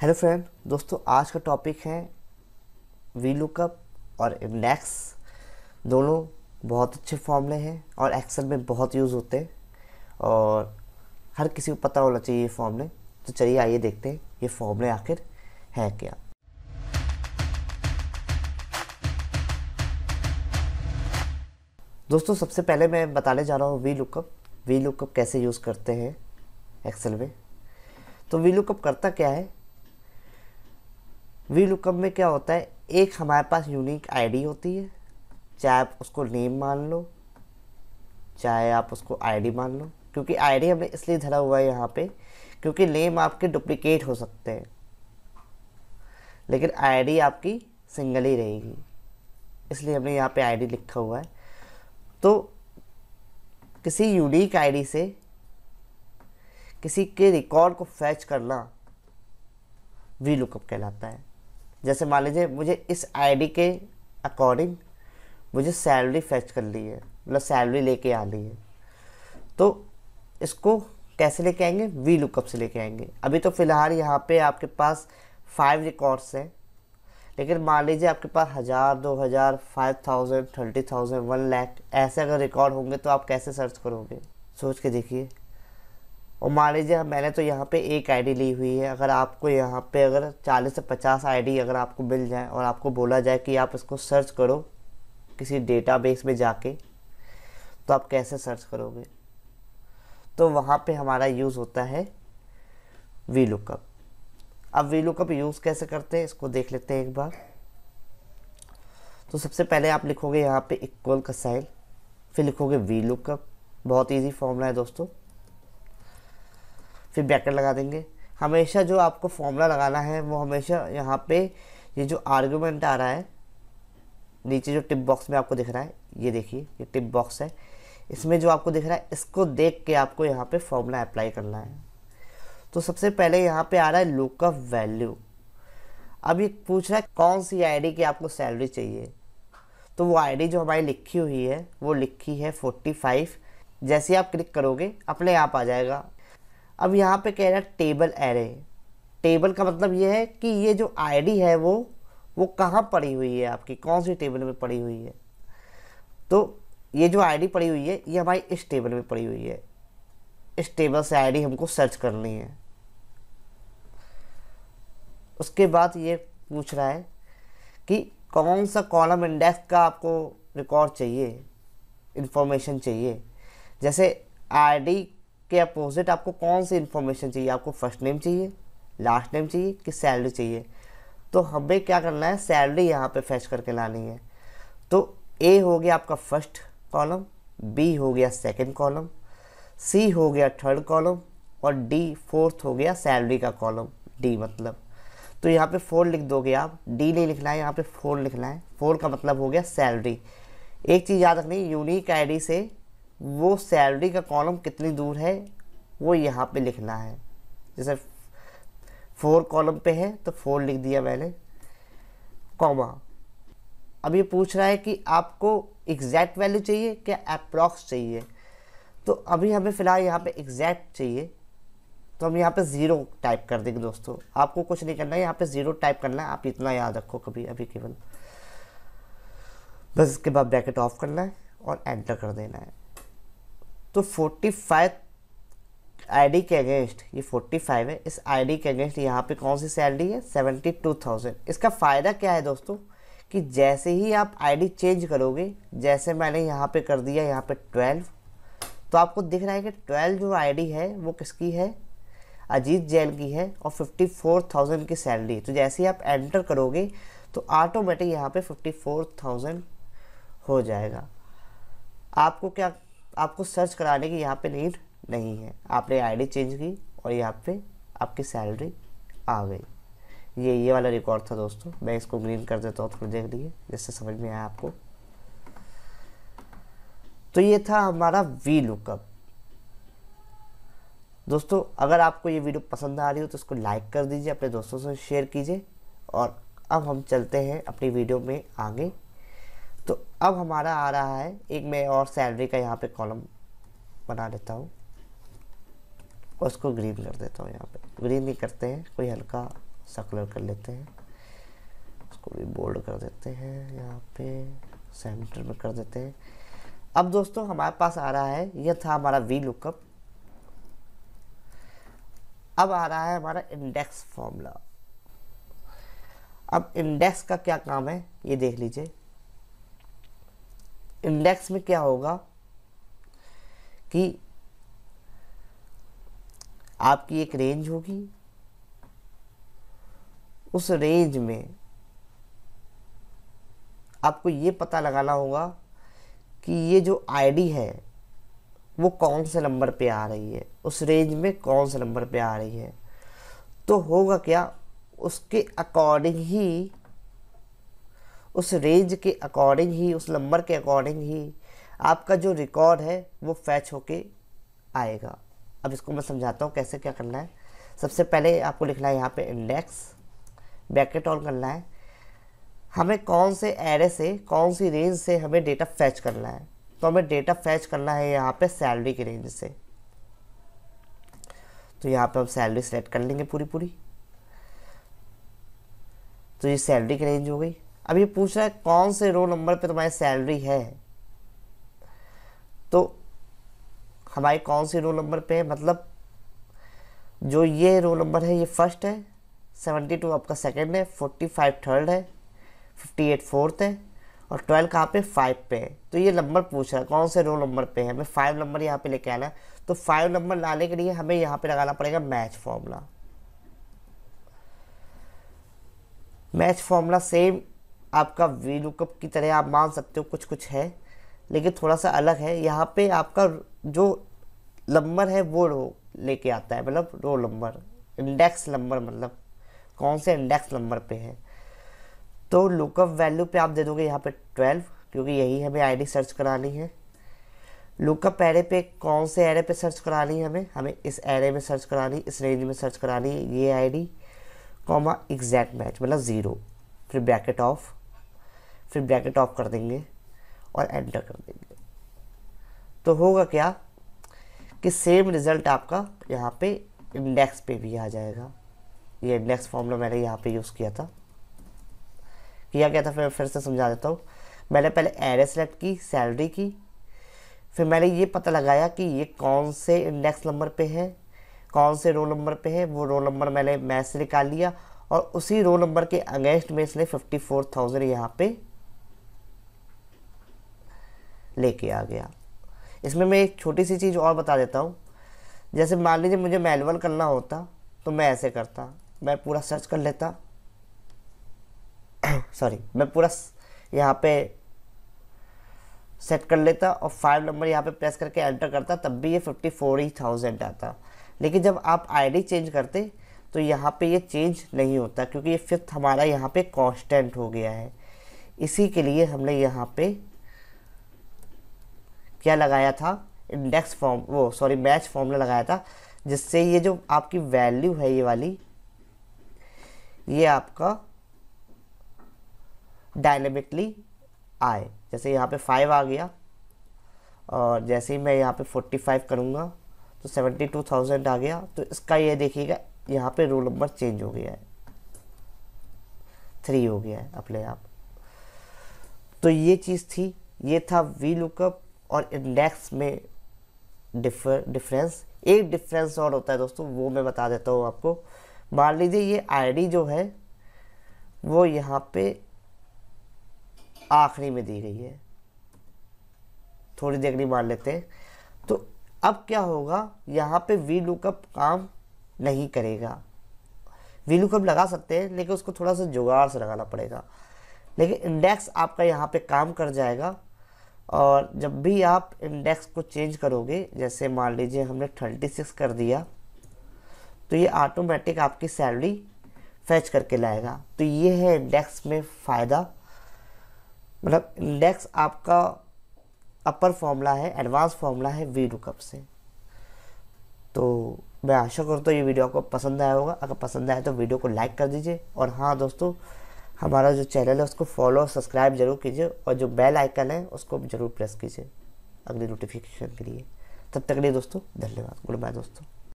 hello friend दोस्तों आज का टॉपिक है वी लुकअप और इंडेक्स दोनों बहुत अच्छे फॉर्मूले हैं और एक्सेल में बहुत यूज़ होते हैं और हर किसी को पता होना चाहिए ये फॉर्मूले तो चलिए आइए देखते हैं ये फॉर्मूले आखिर हैं क्या दोस्तों सबसे पहले मैं बताने जा रहा हूँ वी लुकअप वी लुकअप कैसे यूज़ करते हैं एक्सेल में तो वी लुकअप करता क्या है वी लुकअप में क्या होता है एक हमारे पास यूनिक आईडी होती है चाहे आप उसको नेम मान लो चाहे आप उसको आईडी मान लो क्योंकि आईडी हमने इसलिए धरा हुआ है यहाँ पे क्योंकि नेम आपके डुप्लीकेट हो सकते हैं लेकिन आईडी आपकी सिंगल ही रहेगी इसलिए हमने यहाँ पे आईडी लिखा हुआ है तो किसी यूनिक आईडी से किसी के रिकॉर्ड को फैच करना वी लुकअप कहलाता है जैसे मान लीजिए मुझे इस आईडी के अकॉर्डिंग मुझे सैलरी फेच ली है मतलब सैलरी लेके आनी है तो इसको कैसे लेके आएंगे वी लुकअप से लेके आएंगे अभी तो फ़िलहाल यहाँ पे आपके पास फाइव रिकॉर्ड्स हैं लेकिन मान लीजिए आपके पास हज़ार दो हज़ार five thousand thirty thousand one lakh ऐसे अगर रिकॉर्ड होंगे तो आप कैसे सर्च करोगे सोच के देखिए और मान लीजिए मैंने तो यहाँ पे एक आईडी ली हुई है अगर आपको यहाँ पे अगर 40 से 50 आईडी अगर आपको मिल जाए और आपको बोला जाए कि आप इसको सर्च करो किसी डेटाबेस में जाके तो आप कैसे सर्च करोगे तो वहाँ पे हमारा यूज़ होता है वी लुकअप अब वी लुकअप यूज़ कैसे करते हैं इसको देख लेते हैं एक बार तो सबसे पहले आप लिखोगे यहाँ पर इक्वल का फिर लिखोगे वी लुकअप बहुत ईजी फॉर्मूला है दोस्तों फिर ब्रैकेट लगा देंगे हमेशा जो आपको फॉर्मूला लगाना है वो हमेशा यहाँ पे ये जो आर्गूमेंट आ रहा है नीचे जो टिप बॉक्स में आपको दिख रहा है ये देखिए ये टिप बॉक्स है इसमें जो आपको दिख रहा है इसको देख के आपको यहाँ पे फॉर्मूला अप्लाई करना है तो सबसे पहले यहाँ पे आ रहा है लुक ऑफ वैल्यू अब ये पूछ रहा है कौन सी आईडी की आपको सैलरी चाहिए तो वो आईडी जो हमारी लिखी हुई है वो लिखी है 45 जैसे आप क्लिक करोगे अपने आप आ जाएगा अब यहाँ पे कह रहा है टेबल एरे टेबल का मतलब ये है कि ये जो आईडी है वो वो कहाँ पड़ी हुई है आपकी कौन सी टेबल में पड़ी हुई है तो ये जो आईडी पड़ी हुई है ये हमारी इस टेबल में पड़ी हुई है इस टेबल से आईडी हमको सर्च करनी है उसके बाद ये पूछ रहा है कि कौन सा कॉलम इंडेक्स का आपको रिकॉर्ड चाहिए इन्फॉर्मेशन चाहिए जैसे आईडी के अपोजिट आपको कौन सी इन्फॉर्मेशन चाहिए आपको फर्स्ट नेम चाहिए लास्ट नेम चाहिए कि सैलरी चाहिए तो हमें क्या करना है सैलरी यहाँ पे फैच करके लानी है तो ए हो गया आपका फर्स्ट कॉलम बी हो गया सेकंड कॉलम सी हो गया थर्ड कॉलम और डी फोर्थ हो गया सैलरी का कॉलम डी मतलब तो यहाँ पे फोर लिख दोगे आप डी नहीं लिखना है यहाँ पे फोर लिखना है फोर का मतलब हो गया सैलरी एक चीज़ याद रखनी यूनिक आईडी से वो सैलरी का कॉलम कितनी दूर है वो यहाँ पे लिखना है जैसे फोर कॉलम पे है तो फोर लिख दिया मैंने कॉमा अब ये पूछ रहा है कि आपको एग्जैक्ट वैल्यू चाहिए क्या अप्रॉक्स चाहिए तो अभी हमें फ़िलहाल यहाँ पे एग्जैक्ट चाहिए तो हम यहाँ पे ज़ीरो टाइप कर देंगे दोस्तों आपको कुछ नहीं करना है यहाँ पे ज़ीरो टाइप करना है आप इतना याद रखो कभी अभी केवल बस इसके बाद ब्रैकेट ऑफ करना है और एंटर कर देना है तो 45 आईडी के अगेंस्ट ये 45 है इस आईडी के अगेंस्ट यहाँ पे कौन सी सैलरी है 72,000 इसका फ़ायदा क्या है दोस्तों कि जैसे ही आप आईडी चेंज करोगे जैसे मैंने यहाँ पे कर दिया यहाँ पे 12 तो आपको दिख रहा है कि 12 जो आईडी है वो किसकी है अजीत जैन की है और 54,000 की सैलरी तो जैसे ही आप एंटर करोगे तो ऑटोमेटिक यहाँ पर फिफ्टी हो जाएगा आपको क्या आपको सर्च कराने की यहाँ पे नीड नहीं है आपने आईडी चेंज की और यहाँ पे आपकी सैलरी आ गई ये ये वाला रिकॉर्ड था दोस्तों मैं इसको ग्रीन कर देता हूँ थोड़ी देख लीजिए जिससे समझ में आया आपको तो ये था हमारा वी लुकअप दोस्तों अगर आपको ये वीडियो पसंद आ रही हो तो इसको लाइक कर दीजिए अपने दोस्तों से शेयर कीजिए और अब हम चलते हैं अपनी वीडियो में आगे तो अब हमारा आ रहा है एक मैं और सैलरी का यहाँ पे कॉलम बना देता हूँ और उसको ग्रीन कर देता हूँ यहाँ पे ग्रीन ही करते हैं कोई हल्का सा कलर कर लेते हैं उसको भी बोल्ड कर देते हैं यहाँ पे सेंटर में कर देते हैं अब दोस्तों हमारे पास आ रहा है यह था हमारा वी लुकअप अब आ रहा है हमारा इंडेक्स फॉर्मूला अब इंडेक्स का क्या काम है ये देख लीजिए इंडेक्स में क्या होगा कि आपकी एक रेंज होगी उस रेंज में आपको ये पता लगाना होगा कि ये जो आईडी है वो कौन से नंबर पे आ रही है उस रेंज में कौन से नंबर पे आ रही है तो होगा क्या उसके अकॉर्डिंग ही उस रेंज के अकॉर्डिंग ही उस नंबर के अकॉर्डिंग ही आपका जो रिकॉर्ड है वो फैच होके आएगा अब इसको मैं समझाता हूँ कैसे क्या करना है सबसे पहले आपको लिखना है यहाँ पे इंडेक्स ब्रैकेट ऑन करना है हमें कौन से एरे से कौन सी रेंज से हमें डेटा फैच करना है तो हमें डेटा फैच करना है यहाँ पे सैलरी की रेंज से तो यहाँ पे हम सैलरी सेलेक्ट कर लेंगे पूरी पूरी तो ये सैलरी की रेंज हो गई अब ये पूछ रहा है कौन से रोल नंबर पे तुम्हारी सैलरी है तो हमारे कौन से रोल नंबर पे है मतलब जो ये रोल नंबर है ये फर्स्ट है सेवेंटी टू आपका सेकेंड है फोर्टी फाइव थर्ड है फिफ्टी एट फोर्थ है और ट्वेल्व कहाँ पे फाइव पे है तो ये नंबर पूछ रहा है कौन से रोल नंबर पे है हमें फाइव नंबर यहाँ पे लेके आना है तो फाइव नंबर लाने के लिए हमें यहाँ पे लगाना पड़ेगा match formula match formula same आपका वी लुकअप की तरह आप मान सकते हो कुछ कुछ है लेकिन थोड़ा सा अलग है यहाँ पे आपका जो नंबर है वो लेके आता है मतलब रो नंबर इंडेक्स नंबर मतलब कौन से इंडेक्स नंबर पे है तो लुकअप वैल्यू पे आप दे दोगे यहाँ पे ट्वेल्व क्योंकि यही हमें आईडी सर्च करानी है लुकअप एरे पे कौन से एरे पे सर्च करानी है हमें हमें इस एरे में सर्च करानी इस रेंज में सर्च करानी है ये आईडी कॉमा एग्जैक्ट मैच मतलब ज़ीरो फिर ब्रैकेट ऑफ फिर ब्रैकेट ऑफ कर देंगे और एंटर कर देंगे तो होगा क्या कि सेम रिज़ल्ट आपका यहाँ पे इंडेक्स पे भी आ जाएगा ये इंडेक्स फॉर्मूला मैंने यहाँ पे यूज़ किया था किया क्या था फिर फिर से समझा देता हूँ मैंने पहले एरे सेलेक्ट की सैलरी की फिर मैंने ये पता लगाया कि ये कौन से इंडेक्स नंबर पे है कौन से रोल नंबर पे है वो रोल नंबर मैंने मैथ से निकाल लिया और उसी रोल नंबर के अगेंस्ट में इसने फिफ्टी फोर थाउजेंड यहाँ पर लेके आ गया इसमें मैं एक छोटी सी चीज़ और बता देता हूँ जैसे मान लीजिए मुझे मैनुअल करना होता तो मैं ऐसे करता मैं पूरा सर्च कर लेता सॉरी मैं पूरा यहाँ पे सेट कर लेता और फाइव नंबर यहाँ पे प्रेस करके एंटर करता तब भी ये फिफ्टी फोर ही थाउजेंड आता लेकिन जब आप आईडी चेंज करते तो यहाँ पे ये चेंज नहीं होता क्योंकि ये फिफ्थ हमारा यहाँ पे कांस्टेंट हो गया है इसी के लिए हमने यहाँ पे क्या लगाया था इंडेक्स फॉर्म वो सॉरी मैच फॉर्मूला लगाया था जिससे ये जो आपकी वैल्यू है ये वाली ये आपका डायनेमिकली आए जैसे यहाँ पे फाइव आ गया और जैसे ही मैं यहाँ पे फोर्टी फाइव करूँगा तो सेवेंटी टू थाउजेंड आ गया तो इसका ये देखिएगा यहाँ पे रोल नंबर चेंज हो गया है थ्री हो गया है अपने आप तो ये चीज़ थी ये था वी लुकअप और इंडेक्स में डिफर डिफरेंस एक डिफरेंस और होता है दोस्तों वो मैं बता देता हूँ आपको मान लीजिए ये आईडी जो है वो यहाँ पे आखिरी में दी गई है थोड़ी देर नहीं मान लेते हैं तो अब क्या होगा यहाँ पे वी लुकअप काम नहीं करेगा वी लुकअप लगा सकते हैं लेकिन उसको थोड़ा सा जुगाड़ से लगाना पड़ेगा लेकिन इंडेक्स आपका यहाँ पे काम कर जाएगा और जब भी आप इंडेक्स को चेंज करोगे जैसे मान लीजिए हमने थर्टी सिक्स कर दिया तो ये ऑटोमेटिक आपकी सैलरी फैच करके लाएगा तो ये है इंडेक्स में फ़ायदा मतलब इंडेक्स आपका अपर फॉर्मूला है एडवांस फॉर्मूला है वी रुकअप से तो मैं आशा करता हूँ ये वीडियो आपको पसंद आया होगा अगर पसंद आया तो वीडियो को लाइक कर दीजिए और हाँ दोस्तों हमारा जो चैनल है उसको फॉलो और सब्सक्राइब जरूर कीजिए और जो बेल आइकन है उसको जरूर प्रेस कीजिए अगली नोटिफिकेशन के लिए तब तक के लिए दोस्तों धन्यवाद गुड बाय दोस्तों